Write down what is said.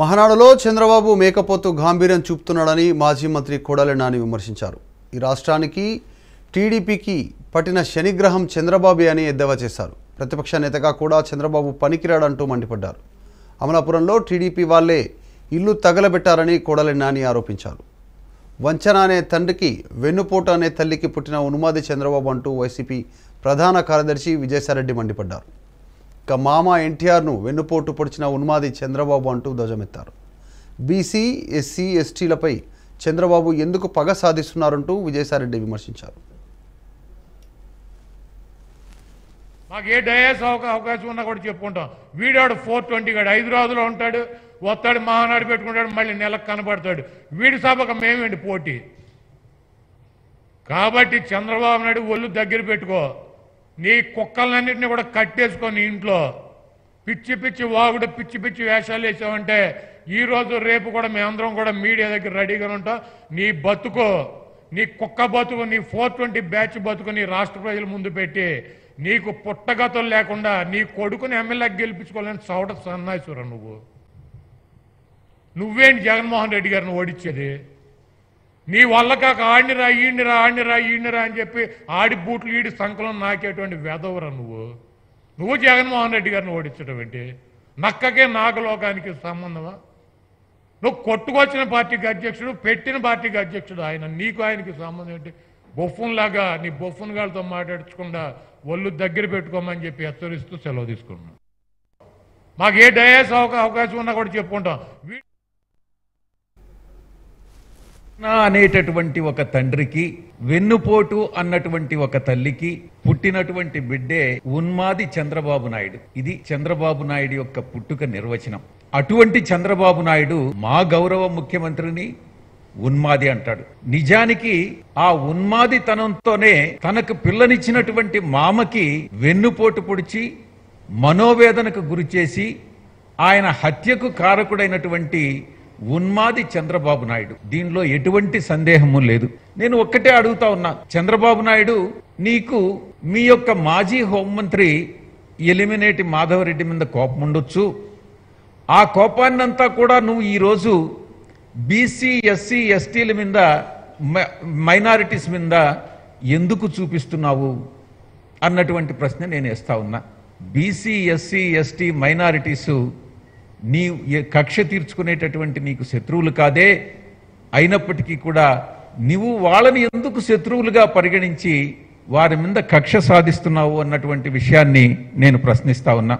మహనాడులో చంద్రబాబు మేకపోతు గాంభీర్యం చూపుతున్నాడని మాజీ మంత్రి కొడాలి నాని విమర్శించారు ఈ రాష్ట్రానికి టీడీపీకి పట్టిన శనిగ్రహం చంద్రబాబే అని ఎద్దేవా చేశారు ప్రతిపక్ష నేతగా కూడా చంద్రబాబు పనికిరాడంటూ మండిపడ్డారు అమలాపురంలో టీడీపీ వాళ్లే ఇల్లు తగలబెట్టారని కొడాలి నాని ఆరోపించారు వంచన అనే తండ్రికి వెన్నుపోట అనే తల్లికి పుట్టిన ఉన్మాది చంద్రబాబు అంటూ వైసీపీ ప్రధాన కార్యదర్శి విజయసాయిరెడ్డి మండిపడ్డారు ఇక మామ ఎన్టీఆర్ను వెన్నుపోటు పొడిచిన ఉన్మాది చంద్రబాబు అంటూ ధ్వజమెత్తారు బీసీ ఎస్సీ ఎస్టీలపై చంద్రబాబు ఎందుకు పగ సాధిస్తున్నారంటూ విజయసాయిరెడ్డి విమర్శించారు మాకు ఏ డయాస్ అవకాశం ఉన్నా కూడా చెప్పుకుంటాం వీడాడు ఫోర్ ట్వంటీ గాడు హైదరాబాద్లో ఉంటాడు వస్తాడు మహానాడు పెట్టుకుంటాడు మళ్ళీ నెలకు కనబడతాడు వీడి సభకు మేమేంటి పోటీ కాబట్టి చంద్రబాబు నాయుడు ఒళ్ళు దగ్గర పెట్టుకో నీ కుక్కలన్నింటినీ కూడా కట్టేసుకొని ఇంట్లో పిచ్చి పిచ్చి వాగుడు పిచ్చి పిచ్చి వేషాలు వేసావంటే ఈరోజు రేపు కూడా మేమందరం కూడా మీడియా దగ్గర రెడీగా ఉంటాం నీ బతుకు నీ కుక్క బతుకు నీ ఫోర్ ట్వంటీ బ్యాచ్ బతుకు నీ రాష్ట్ర ప్రజల ముందు పెట్టి నీకు పుట్టగతలు లేకుండా నీ కొడుకుని ఎమ్మెల్యే గెలిపించుకోవాలని చవట సన్నాయిసురా నువ్వు నువ్వేంటి జగన్మోహన్ రెడ్డి గారిని ఓడించేది నీ వల్ల కాక ఆడినిరా ఈడినిరా ఆడినిరా ఈడినిరా అని చెప్పి ఆడి బూట్లు ఈడి సంకలం నాకేటువంటి వెదవరా నువ్వు నువ్వు జగన్మోహన్ రెడ్డి గారిని ఓడించడం ఏంటి నక్కకే నాగలోకానికి సంబంధమా నువ్వు కొట్టుకొచ్చిన పార్టీకి అధ్యక్షుడు పెట్టిన పార్టీకి అధ్యక్షుడు ఆయన నీకు ఆయనకి సంబంధం ఏంటి బొఫ్ఫున్లాగా నీ బొఫ్ఫున్ గారితో మాట్లాడుచుకుండా ఒళ్ళు దగ్గర పెట్టుకోమని చెప్పి హెచ్చరిస్తూ సెలవు తీసుకున్నాం మాకు ఏ డయాస్ అవకాశం ఉన్నా కూడా చెప్పుకుంటాం నా అనేటటువంటి ఒక తండ్రికి వెన్నుపోటు అన్నటువంటి ఒక తల్లికి పుట్టినటువంటి బిడ్డే ఉన్మాది చంద్రబాబు నాయుడు ఇది చంద్రబాబు నాయుడు యొక్క పుట్టుక నిర్వచనం అటువంటి చంద్రబాబు నాయుడు మా గౌరవ ముఖ్యమంత్రిని ఉన్మాది అంటాడు నిజానికి ఆ ఉన్మాది తనంతోనే తనకు పిల్లనిచ్చినటువంటి మామకి వెన్నుపోటు పొడిచి మనోవేదనకు గురిచేసి ఆయన హత్యకు కారకుడైనటువంటి ఉన్మాది చంద్రబాబు నాయుడు దీనిలో ఎటువంటి సందేహము లేదు నేను ఒక్కటే అడుగుతా ఉన్నా చంద్రబాబు నాయుడు నీకు మీ యొక్క మాజీ హోంమంత్రి ఎలిమినేటి మాధవరెడ్డి మీద కోపం ఉండొచ్చు ఆ కోపాన్నంతా కూడా నువ్వు ఈరోజు బీసీ ఎస్సీ ఎస్టీల మీద మైనారిటీస్ మీద ఎందుకు చూపిస్తున్నావు అన్నటువంటి ప్రశ్న నేను వేస్తా ఉన్నా బీసీ ఎస్సీ ఎస్టీ మైనారిటీసు నీ కక్ష తీర్చుకునేటటువంటి నీకు శత్రువులు కాదే అయినప్పటికీ కూడా నువ్వు వాళ్ళని ఎందుకు శత్రువులుగా పరిగణించి వారి మీద కక్ష సాధిస్తున్నావు అన్నటువంటి విషయాన్ని నేను ప్రశ్నిస్తా ఉన్నా